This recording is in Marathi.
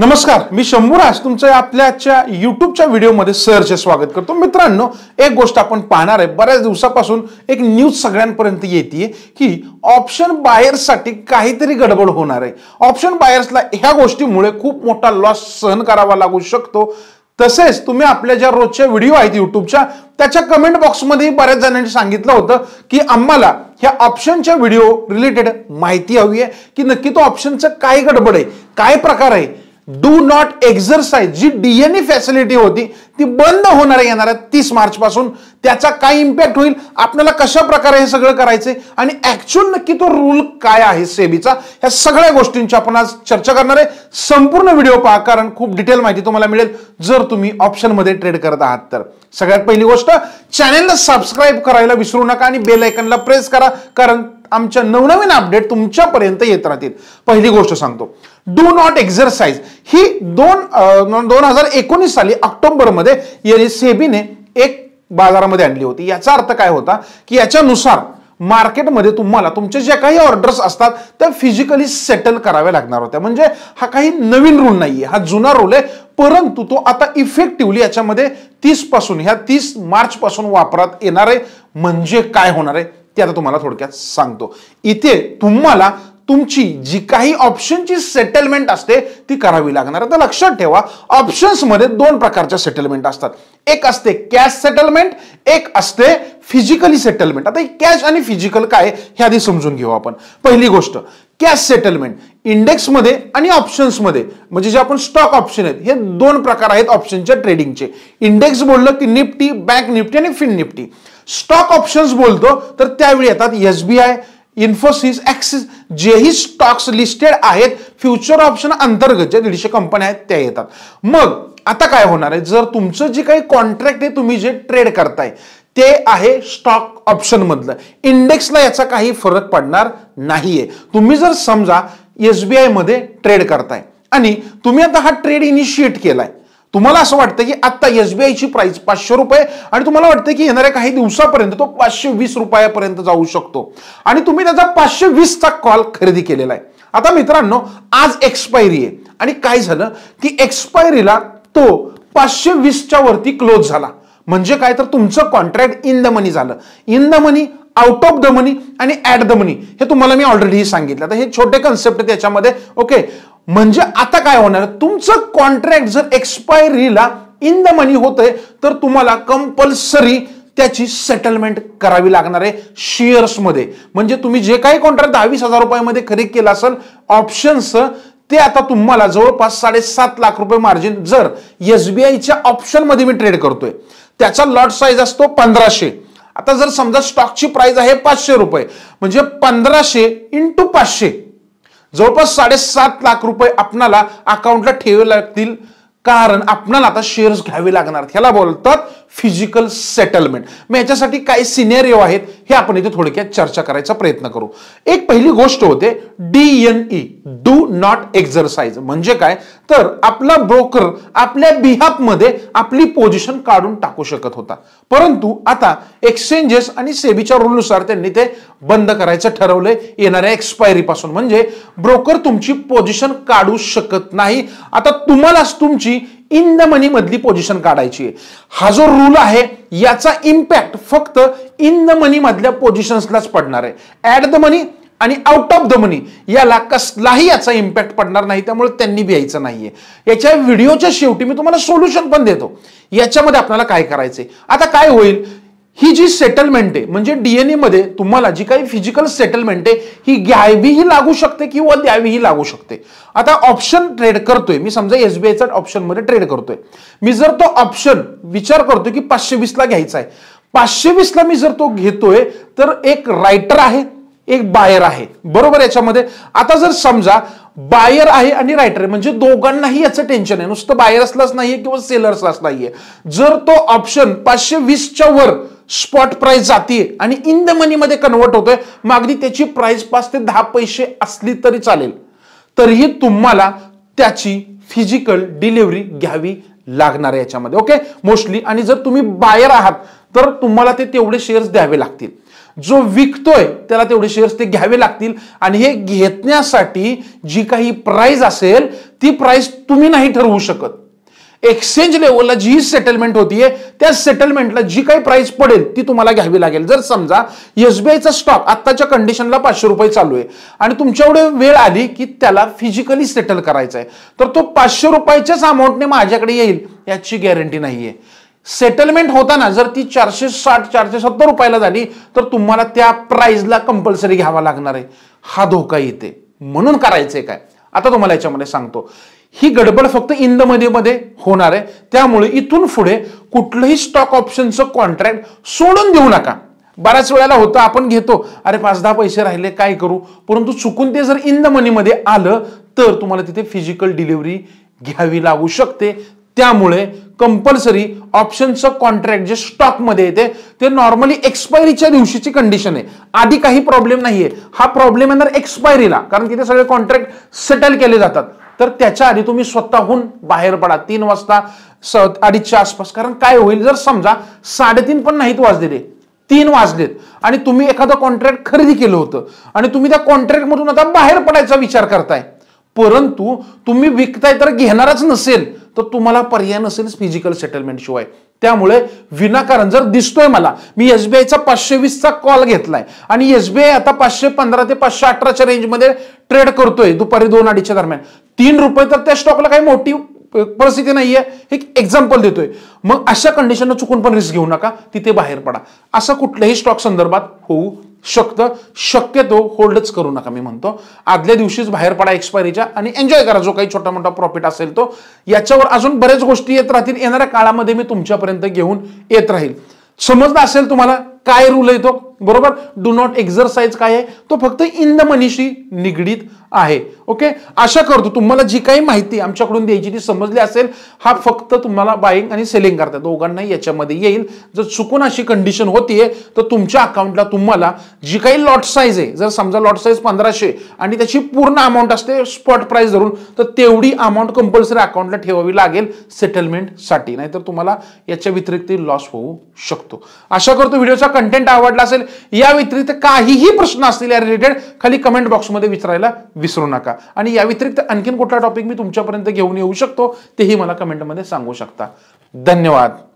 नमस्कार मी शंभूराज तुमचं आपल्याच्या युट्यूबच्या व्हिडिओमध्ये सरचे स्वागत करतो मित्रांनो एक गोष्ट आपण पाहणार आहे बऱ्याच दिवसापासून एक न्यूज सगळ्यांपर्यंत येते की ऑप्शन बायर्ससाठी काहीतरी गडबड होणार आहे ऑप्शन बायर्सला ह्या गोष्टीमुळे खूप मोठा लॉस सहन करावा लागू शकतो तसेच तुम्ही आपल्या ज्या रोजच्या व्हिडिओ आहेत युट्यूबच्या त्याच्या कमेंट बॉक्समध्ये बऱ्याच जणांनी सांगितलं होतं की आम्हाला ह्या ऑप्शनच्या व्हिडिओ रिलेटेड माहिती हवी आहे की नक्की तो ऑप्शनचं काय गडबड आहे काय प्रकार आहे डू नॉट एक्झरसाइज जी डीएनए फॅसिलिटी होती ती बंद होणार आहे तीस मार्च पासून त्याचा काय इम्पॅक्ट होईल आपल्याला कशा प्रकारे हे सगळं करायचंय आणि ऍक्च्युअल नक्की तो रूल काय आहे सेबीचा ह्या सगळ्या गोष्टींची आपण आज चर्चा करणार आहे संपूर्ण व्हिडिओ पहा कारण खूप डिटेल माहिती तुम्हाला मिळेल जर तुम्ही ऑप्शनमध्ये ट्रेड करत आहात तर सगळ्यात पहिली गोष्ट चॅनेलला सबस्क्राईब करायला विसरू नका आणि बेल प्रेस करा कारण आमच्या नवनवीन अपडेट तुमच्यापर्यंत येत राहतील पहिली गोष्ट सांगतो डू नॉट एक्झरसाइज ही दोन दोन हजार एकोणीस साली ऑक्टोबरमध्ये यांनी सेबीने एक बाजारामध्ये आणली होती याचा अर्थ काय होता की याच्यानुसार मार्केटमध्ये तुम्हाला तुमचे जे काही ऑर्डर्स असतात त्या फिजिकली सेटल कराव्या लागणार होत्या म्हणजे हा काही नवीन रूल नाहीये हा जुना रूल आहे परंतु तो आता इफेक्टिव्हली याच्यामध्ये तीस पासून ह्या तीस मार्च पासून वापरात येणार आहे म्हणजे काय होणार आहे ते आता तुम्हाला थोडक्यात सांगतो इथे तुम्हाला तुमची जी काही ऑप्शनची सेटलमेंट असते ती करावी लागणार आता लक्षात ठेवा ऑप्शन्समध्ये दोन प्रकारच्या सेटलमेंट असतात एक असते कॅश सेटलमेंट एक असते फिजिकली सेटलमेंट आता कॅश आणि फिजिकल काय हे आधी समजून घेऊ आपण पहिली गोष्ट कॅश सेटलमेंट इंडेक्समध्ये आणि ऑप्शन्समध्ये म्हणजे जे आपण स्टॉक ऑप्शन आहेत हे दोन प्रकार आहेत ऑप्शनच्या ट्रेडिंगचे इंडेक्स बोललं की निफ्टी बँक निफ्टी आणि फिन निफ्टी स्टॉक ऑप्शन्स बोलतो तर त्यावेळी येतात S B I Infosys Axis जेही स्टॉक्स लिस्टेड आहेत फ्युचर ऑप्शन अंतर्गत ज्या दीडशे कंपन्या आहेत त्या येतात मग आता काय होणार आहे जर तुमचं जे काही कॉन्ट्रॅक्ट आहे तुम्ही जे ट्रेड करताय ते आहे स्टॉक ऑप्शन मधलं इंडेक्सला याचा काही फरक पडणार नाहीये तुम्ही जर समजा एस बी ट्रेड करताय आणि तुम्ही आता हा ट्रेड इनिशिएट केलाय तुम्हाला असं वाटतं की आत्ता ची प्राइस पाचशे रुपये आणि तुम्हाला वाटतं की येणाऱ्या काही दिवसापर्यंत तो पाचशे वीस रुपयापर्यंत जाऊ शकतो आणि तुम्ही त्याचा पाचशे वीसचा कॉल खरेदी केलेला आहे आता मित्रांनो आज एक्सपायरी आहे आणि काय झालं की एक्सपायरीला तो पाचशे वीसच्या वरती क्लोज झाला म्हणजे काय तर तुमचं कॉन्ट्रॅक्ट इन द मनी झालं in the money out of the money आणि ॲट द मनी हे तुम्हाला मी ऑलरेडी सांगितलं तर हे छोटे कन्सेप्ट त्याच्यामध्ये ओके म्हणजे आता काय होणार तुमचं कॉन्ट्रॅक्ट जर एक्सपायरीला इन द मनी होतंय तर तुम्हाला कंपल्सरी त्याची सेटलमेंट करावी लागणार आहे शेअर्समध्ये म्हणजे तुम्ही जे काही कॉन्ट्रॅक्ट दहावीस हजार रुपयामध्ये खरेदी केला असेल ऑप्शन्स ते आता तुम्हाला जवळपास साडेसात लाख रुपये मार्जिन जर आयच्या ऑप्शनमध्ये मी ट्रेड करतोय त्याचा लॉट साईज असतो पंधराशे आता जर समजा स्टॉकची प्राइस आहे पाचशे रुपये म्हणजे पंधराशे इंटू पाचशे जवळपास साडेसात लाख रुपये आपणाला अकाउंटला ठेवे लागतील कारण आपणाला आता शेअर्स घ्यावे लागणार ह्याला बोलतात फिजिकल सेटलमेंट मग याच्यासाठी काय सिनेरिओ आहेत हे आपण इथे थोडक्यात चर्चा करायचा प्रयत्न करू एक पहिली गोष्ट होते D N E do not exercise म्हणजे काय तर आपला ब्रोकर आपल्या बिहापमध्ये आपली पोझिशन काढून टाकू शकत होता परंतु आता एक्सचेंजेस आणि सेबीच्या रूलनुसार त्यांनी ते बंद करायचं ठरवले येणाऱ्या एक्सपायरी पासून म्हणजे ब्रोकर तुमची पोझिशन काढू शकत नाही आता तुम्हालाच तुमची इन द मनी मधली पोझिशन काढायची हा जो रूल आहे याचा इम्पॅक्ट फक्त इन द मनी मधल्या पोझिशन्सलाच पडणार आहे ऍट द मनी आणि आउट ऑफ द मनी याला कसलाही याचा इम्पॅक्ट पडणार नाही त्यामुळे त्यांनी भ्यायचं नाहीये याच्या व्हिडिओच्या शेवटी मी तुम्हाला सोल्युशन पण देतो याच्यामध्ये आपल्याला काय करायचंय आता काय होईल ही जी सेटलमेंट आहे म्हणजे डीएनए मध्ये तुम्हाला जी काही फिजिकल सेटलमेंट आहे ही घ्यावीही लागू शकते किंवा द्यावीही लागू शकते आता ऑप्शन ट्रेड करतोय मी समजा एसबीआयचा ऑप्शन मध्ये ट्रेड करतोय मी जर तो ऑप्शन विचार करतोय की पाचशे वीसला घ्यायचा आहे पाचशे वीसला मी जर तो घेतोय तर एक रायटर आहे एक बायर आहे बरोबर याच्यामध्ये आता जर समजा बायर आहे आणि रायटर आहे म्हणजे दोघांनाही याचं टेन्शन आहे नुसतं बायर असलाच नाहीये किंवा सेलर्सलाच नाहीये जर तो ऑप्शन पाचशे वीसच्या वर स्पॉट प्राइस जाते आणि इन द मनीमध्ये कन्वर्ट होतोय मागणी त्याची प्राइस पाच ते दहा पैसे असली तरी चालेल तरीही तुम्हाला त्याची फिजिकल डिलिव्हरी घ्यावी लागणार आहे याच्यामध्ये ओके मोस्टली आणि जर तुम्ही बाहेर आहात तर तुम्हाला ते तेवढे शेअर्स द्यावे लागतील जो विकतोय त्याला तेवढे शेअर्स ते घ्यावे लागतील आणि हे घेण्यासाठी जी काही प्राइस असेल ती प्राइस तुम्ही नाही ठरवू शकत एक्सचेंज लेवलला जी सेटलमेंट होतीये त्या सेटलमेंटला जी काही प्राइस पडेल ती तुम्हाला घ्यावी लागेल जर समजा एसबीआयचा स्टॉक आत्ताच्या कंडिशनला पाचशे रुपये चालू आहे आणि तुमच्या एवढे वेळ आली की त्याला फिजिकली सेटल करायचा आहे तर तो पाचशे रुपयाच्याच अमाऊंटने माझ्याकडे येईल याची गॅरंटी नाहीये सेटलमेंट होताना जर ती चारशे साठ चारशे सत्तर रुपयाला झाली तर तुम्हाला त्या प्राइसला कंपल्सरी घ्यावा लागणार आहे हा धोका येते म्हणून करायचंय काय आता तुम्हाला याच्यामध्ये सांगतो ही गडबड फक्त इंद द मनीमध्ये होणार आहे त्यामुळे इथून पुढे कुठलंही स्टॉक ऑप्शनचं कॉन्ट्रॅक्ट सोडून देऊ नका बऱ्याच वेळेला होतं आपण घेतो अरे पाच दहा पैसे राहिले काय करू परंतु चुकून ते जर इंद मनीमध्ये आलं तर तुम्हाला तिथे फिजिकल डिलिव्हरी घ्यावी लागू शकते त्यामुळे कंपल्सरी ऑप्शनचं कॉन्ट्रॅक्ट जे स्टॉकमध्ये येते ते नॉर्मली एक्सपायरीच्या दिवशीची कंडिशन आहे आधी काही प्रॉब्लेम नाहीये हा प्रॉब्लेम येणार एक्सपायरीला कारण तिथे सगळे कॉन्ट्रॅक्ट सेटल केले जातात तर त्याच्या आधी तुम्ही स्वतःहून बाहेर पडा तीन वाजता अडीचच्या आसपास कारण काय होईल जर समजा साडेतीन पण नाहीत वाजलेले तीन वाजलेत आणि तुम्ही एखादं कॉन्ट्रॅक्ट खरेदी केलं होतं आणि तुम्ही त्या कॉन्ट्रॅक्टमधून आता बाहेर पडायचा विचार करताय परंतु तुम्ही विकताय तर घेणारच नसेल तर तुम्हाला पर्याय नसेल फिजिकल सेटलमेंट शिवाय त्यामुळे विनाकारण जर दिसतोय मला मी एसबीआयचा पाचशे वीसचा कॉल घेतलाय आणि एसबीआय आता पाचशे पंधरा ते पाचशे अठराच्या रेंजमध्ये ट्रेड करतोय दुपारी दोन अडीच्या दरम्यान तीन रुपये तर त्या स्टॉकला काही मोठी परिस्थिती नाहीये एक एक्झाम्पल देतोय मग अशा कंडिशनला चुकून पण रिस्क घेऊ नका तिथे बाहेर पडा असं कुठल्याही स्टॉक संदर्भात होऊ शकतं शक्यतो होल्डच करू नका मी म्हणतो आदल्या दिवशीच बाहेर पडा एक्सपायरीच्या आणि एन्जॉय करा जो काही छोटा मोठा प्रॉफिट असेल तो याच्यावर अजून बरेच गोष्टी येत राहतील येणाऱ्या काळामध्ये मी तुमच्यापर्यंत घेऊन येत राहील समजलं असेल तुम्हाला काय रूल येतो बरोबर डू नॉट एक्झरसाइज काय आहे तो फक्त इन द मनीशी निगडीत आहे ओके आशा करतो तुम्हाला जी काही माहिती आमच्याकडून द्यायची ती समजली असेल हा फक्त तुम्हाला बाईंग आणि सेलिंग करता दोघांनाही याच्यामध्ये येईल जर चुकून अशी कंडिशन होतीये तर तुमच्या अकाउंटला तुम्हाला जी काही लॉट साईज आहे जर समजा लॉट साईज पंधराशे आणि त्याची पूर्ण अमाऊंट असते स्पॉट प्राईस धरून तर तेवढी अमाऊंट कंपल्सरी अकाउंटला ठेवावी लागेल सेटलमेंटसाठी नाहीतर तुम्हाला याच्या व्यतिरिक्त लॉस होऊ शकतो आशा करतो व्हिडिओचा कंटेंट आवडला असेल या व्यतिरिक्त काहीही प्रश्न असतील या रिलेटेड खाली कमेंट बॉक्समध्ये विचारायला विसरू नका आणि या व्यतिरिक्त आणखीन कुठला टॉपिक मी तुमच्यापर्यंत घेऊन येऊ शकतो तेही मला कमेंटमध्ये सांगू शकता धन्यवाद